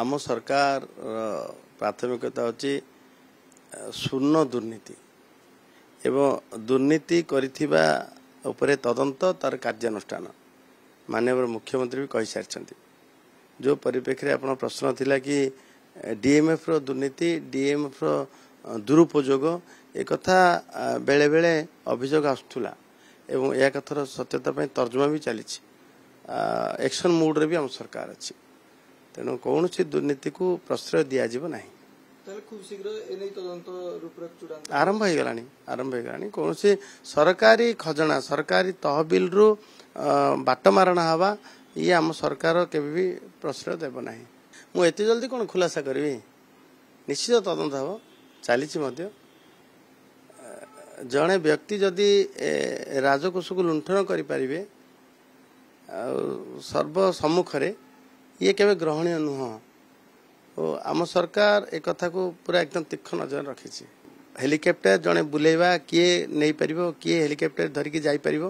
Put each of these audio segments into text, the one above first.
ଆମ ସରକାର ପ୍ରାଥମିକତା ଅଛି ଶୂନ୍ୟ ଦୁର୍ନୀତି ଏବଂ ଦୁର୍ନୀତି କରିଥିବା ଉପରେ ତଦନ୍ତ ତାର କାର୍ଯ୍ୟାନୁଷ୍ଠାନ ମାନ୍ୟବର ମୁଖ୍ୟମନ୍ତ୍ରୀ ବି କହିସାରିଛନ୍ତି ଯେଉଁ ପରିପ୍ରେକ୍ଷୀରେ ଆପଣ ପ୍ରଶ୍ନ ଥିଲା କି ଡିଏମ୍ଏଫ୍ର ଦୁର୍ନୀତି ଡିଏମ୍ଏଫ୍ର ଦୁରୁପଯୋଗ ଏକଥା ବେଳେବେଳେ ଅଭିଯୋଗ ଆସୁଥିଲା ଏବଂ ଏହା କଥାର ସତ୍ୟତା ପାଇଁ ତର୍ଜମା ବି ଚାଲିଛି ଏକ୍ସନ୍ ମୋଡ଼୍ରେ ବି ଆମ ସରକାର ଅଛି ତେଣୁ କୌଣସି ଦୁର୍ନୀତିକୁ ପ୍ରଶ୍ରୟ ଦିଆଯିବ ନାହିଁ ଆରମ୍ଭ ହେଇଗଲାଣି ଆରମ୍ଭ ହେଇଗଲାଣି କୌଣସି ସରକାରୀ ଖଜଣା ସରକାରୀ ତହବିଲରୁ ବାଟ ମାରଣା ହେବା ଇଏ ଆମ ସରକାର କେବେ ବି ପ୍ରଶ୍ରୟ ଦେବ ନାହିଁ ମୁଁ ଏତେ ଜଲ୍ଦି କ'ଣ ଖୁଲାସା କରିବି ନିଶ୍ଚିତ ତଦନ୍ତ ହେବ ଚାଲିଛି ମଧ୍ୟ ଜଣେ ବ୍ୟକ୍ତି ଯଦି ରାଜକୋଷକୁ ଲୁଣ୍ଠନ କରିପାରିବେ ଆଉ ସର୍ବସମ୍ମୁଖରେ ଇଏ କେବେ ଗ୍ରହଣୀୟ ନୁହଁ ଓ ଆମ ସରକାର ଏ କଥାକୁ ପୁରା ଏକଦମ ତୀକ୍ଷ୍ଣ ନଜର ରଖିଛି ହେଲିକପ୍ଟର ଜଣେ ବୁଲେଇବା କିଏ ନେଇପାରିବ କିଏ ହେଲିକପ୍ଟର ଧରିକି ଯାଇପାରିବ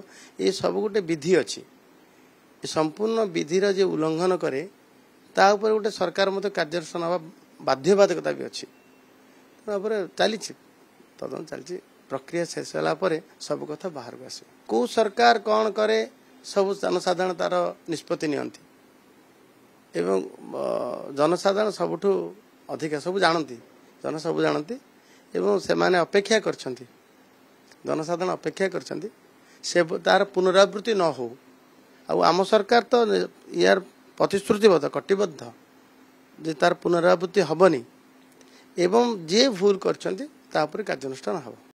ଏ ସବୁ ଗୋଟେ ବିଧି ଅଛି ଏ ସମ୍ପୂର୍ଣ୍ଣ ବିଧିର ଯେ ଉଲ୍ଲଙ୍ଘନ କରେ ତା ଉପରେ ଗୋଟେ ସରକାର ମଧ୍ୟ କାର୍ଯ୍ୟାନୁଷ୍ଠାନ ହେବା ବାଧ୍ୟବାଧକତା ବି ଅଛି ତାପରେ ଚାଲିଛି ତଦନ୍ତ ଚାଲିଛି ପ୍ରକ୍ରିୟା ଶେଷ ହେଲା ପରେ ସବୁ କଥା ବାହାରକୁ ଆସିବ କେଉଁ ସରକାର କ'ଣ କରେ ସବୁ ଜନସାଧାରଣ ତାର ନିଷ୍ପତ୍ତି ନିଅନ୍ତି ଏବଂ ଜନସାଧାରଣ ସବୁଠୁ ଅଧିକ ସବୁ ଜାଣନ୍ତି ଜନ ସବୁ ଜାଣନ୍ତି ଏବଂ ସେମାନେ ଅପେକ୍ଷା କରିଛନ୍ତି ଜନସାଧାରଣ ଅପେକ୍ଷା କରିଛନ୍ତି ସେ ତାର ପୁନରାବୃତ୍ତି ନ ହେଉ ଆଉ ଆମ ସରକାର ତ ଇଆର ପ୍ରତିଶ୍ରୁତିବଦ୍ଧ କଟିବଦ୍ଧ ଯେ ତାର ପୁନରାବୃତ୍ତି ହେବନି ଏବଂ ଯିଏ ଭୁଲ କରିଛନ୍ତି ତା ଉପରେ କାର୍ଯ୍ୟାନୁଷ୍ଠାନ ହେବ